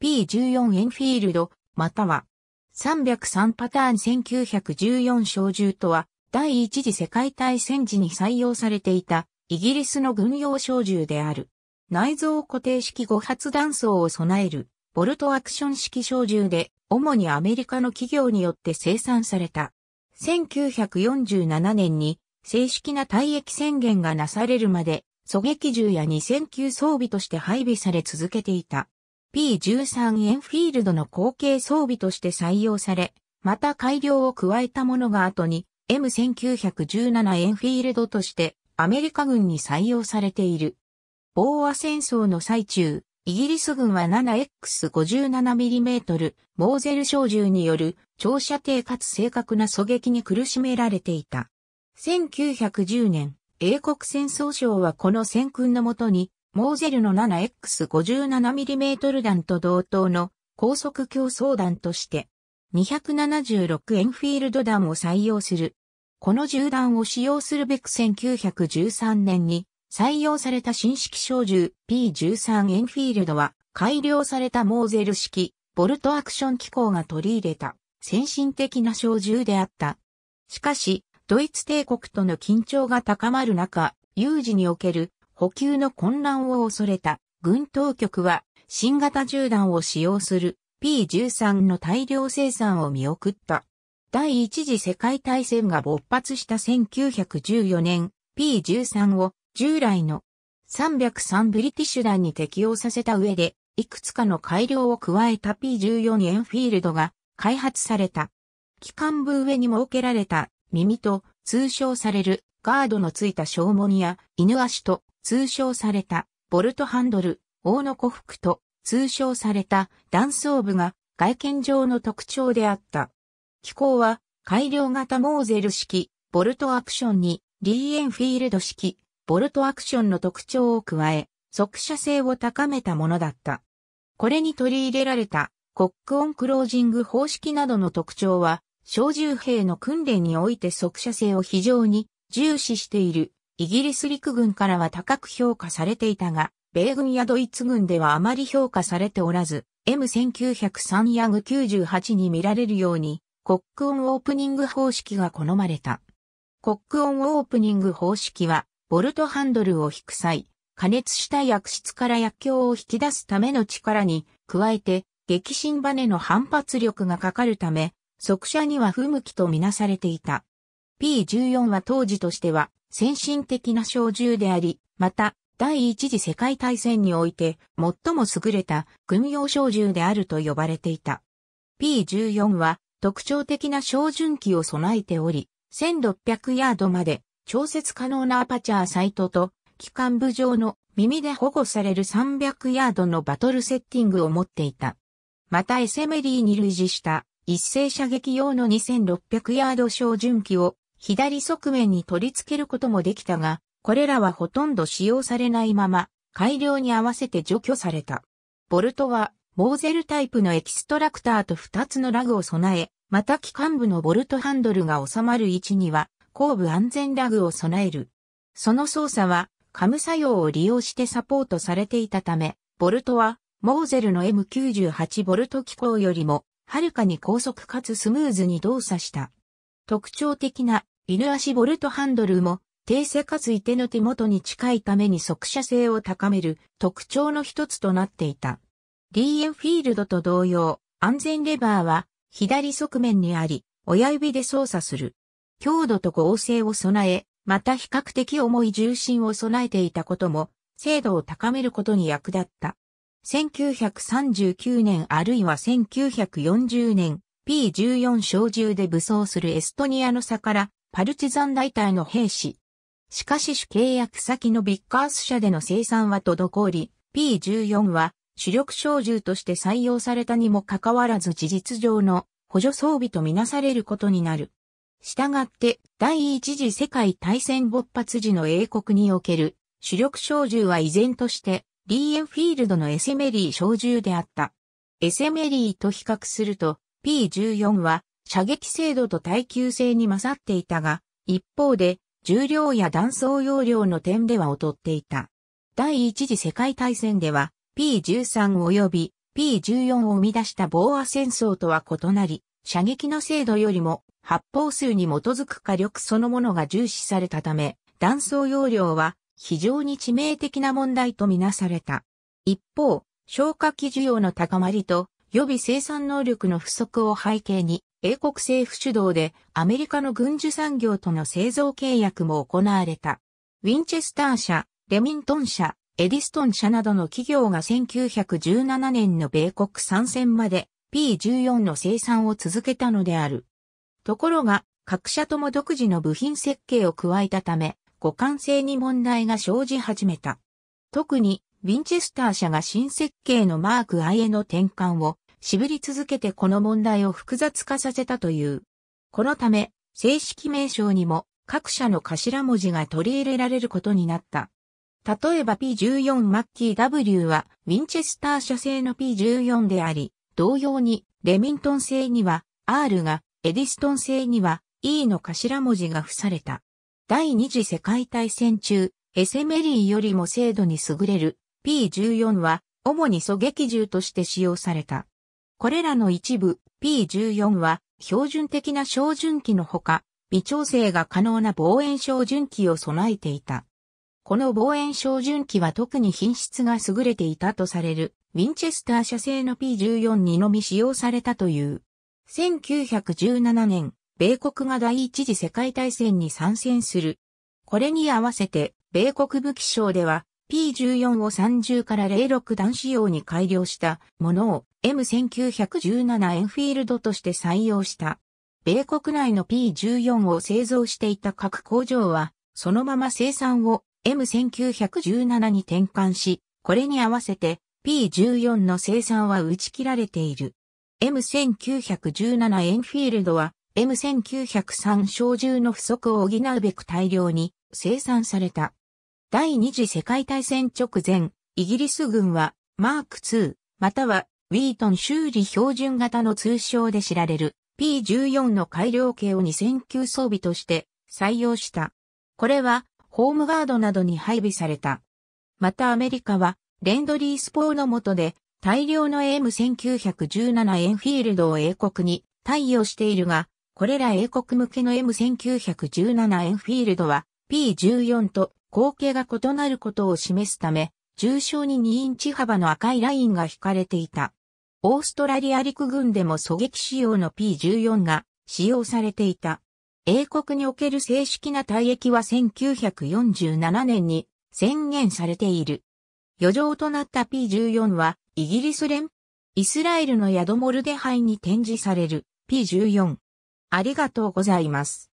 P14 エンフィールド、または、303パターン1914小銃とは、第一次世界大戦時に採用されていた、イギリスの軍用小銃である。内蔵固定式5発弾倉を備える、ボルトアクション式小銃で、主にアメリカの企業によって生産された。1947年に正式な退役宣言がなされるまで、狙撃銃や2000級装備として配備され続けていた。P13 エンフィールドの後継装備として採用され、また改良を加えたものが後に M1917 エンフィールドとしてアメリカ軍に採用されている。防和戦争の最中、イギリス軍は 7X57mm モーゼル小銃による長射程かつ正確な狙撃に苦しめられていた。1910年、英国戦争省はこの戦訓のもとにモーゼルの 7X57mm 弾と同等の高速競争弾として276エンフィールド弾を採用する。この銃弾を使用するべく1913年に採用された新式小銃 P13 エンフィールドは改良されたモーゼル式ボルトアクション機構が取り入れた先進的な小銃であった。しかし、ドイツ帝国との緊張が高まる中、有事における補給の混乱を恐れた軍当局は新型銃弾を使用する P13 の大量生産を見送った。第一次世界大戦が勃発した1914年 P13 を従来の303ブリティッシュ弾に適用させた上でいくつかの改良を加えた P14 エンフィールドが開発された。機関部上に設けられた耳と通称されるガードのついた小門や犬足と通称されたボルトハンドル、大の古服と通称された断層部が外見上の特徴であった。機構は改良型モーゼル式、ボルトアクションにリーエンフィールド式、ボルトアクションの特徴を加え、速射性を高めたものだった。これに取り入れられたコックオンクロージング方式などの特徴は、小銃兵の訓練において速射性を非常に重視しているイギリス陸軍からは高く評価されていたが、米軍やドイツ軍ではあまり評価されておらず、M1903 ヤグ98に見られるように、コックオンオープニング方式が好まれた。コックオンオープニング方式は、ボルトハンドルを引く際、加熱した薬質から薬莢を引き出すための力に、加えて、激震バネの反発力がかかるため、速射には不向きとみなされていた。P14 は当時としては先進的な小銃であり、また、第一次世界大戦において最も優れた軍用小銃であると呼ばれていた。P14 は特徴的な小銃器を備えており、1600ヤードまで調節可能なアパチャーサイトと機関部上の耳で保護される300ヤードのバトルセッティングを持っていた。またエセメリーに類似した一斉射撃用の2600ヤード小銃器を左側面に取り付けることもできたが、これらはほとんど使用されないまま、改良に合わせて除去された。ボルトは、モーゼルタイプのエキストラクターと2つのラグを備え、また機関部のボルトハンドルが収まる位置には、後部安全ラグを備える。その操作は、カム作用を利用してサポートされていたため、ボルトは、モーゼルの M98 ボルト機構よりも、はるかに高速かつスムーズに動作した。特徴的な犬足ボルトハンドルも、低性かつい手の手元に近いために速射性を高める特徴の一つとなっていた。リーエンフィールドと同様、安全レバーは左側面にあり、親指で操作する。強度と剛性を備え、また比較的重い重心を備えていたことも、精度を高めることに役立った。1939年あるいは1940年、P14 小銃で武装するエストニアの差からパルチザン大隊の兵士。しかし主契約先のビッカース社での生産は滞り、P14 は主力小銃として採用されたにもかかわらず事実上の補助装備とみなされることになる。したがって第一次世界大戦勃発時の英国における主力小銃は依然としてリーエンフィールドのエセメリー小銃であった。エセメリーと比較すると P14 は射撃精度と耐久性に勝っていたが、一方で重量や弾倉容量の点では劣っていた。第一次世界大戦では P13 及び P14 を生み出した防和戦争とは異なり、射撃の精度よりも発砲数に基づく火力そのものが重視されたため、弾倉容量は非常に致命的な問題とみなされた。一方、消火器需要の高まりと予備生産能力の不足を背景に、英国政府主導でアメリカの軍需産業との製造契約も行われた。ウィンチェスター社、レミントン社、エディストン社などの企業が1917年の米国参戦まで P14 の生産を続けたのである。ところが、各社とも独自の部品設計を加えたため、互換性に問題が生じ始めた。特にウィンチェスター社が新設計のマーク I への転換を渋り続けてこの問題を複雑化させたという。このため、正式名称にも各社の頭文字が取り入れられることになった。例えば P14 マッキー W はウィンチェスター社製の P14 であり、同様にレミントン製には R が、エディストン製には E の頭文字が付された。第二次世界大戦中、エセメリーよりも精度に優れる P14 は主に狙撃銃として使用された。これらの一部 P14 は標準的な照準器のほか、微調整が可能な望遠照準器を備えていた。この望遠照準器は特に品質が優れていたとされるウィンチェスター社製の P14 にのみ使用されたという。1917年、米国が第一次世界大戦に参戦する。これに合わせて、米国武器省では P14 を30から06弾仕様に改良したものを M1917 エンフィールドとして採用した。米国内の P14 を製造していた各工場は、そのまま生産を M1917 に転換し、これに合わせて P14 の生産は打ち切られている。M1917 エンフィールドは M1903 小銃の不足を補うべく大量に生産された。第二次世界大戦直前、イギリス軍はマーク2またはウィートン修理標準型の通称で知られる P14 の改良系を2000級装備として採用した。これはホームガードなどに配備された。またアメリカはレンドリースポーの下で大量の M1917 エンフィールドを英国に対応しているが、これら英国向けの M1917 エンフィールドは P14 と口径が異なることを示すため、重症に2インチ幅の赤いラインが引かれていた。オーストラリア陸軍でも狙撃仕様の P14 が使用されていた。英国における正式な退役は1947年に宣言されている。余剰となった P14 はイギリス連、イスラエルのヤドモルデハイに展示される P14。ありがとうございます。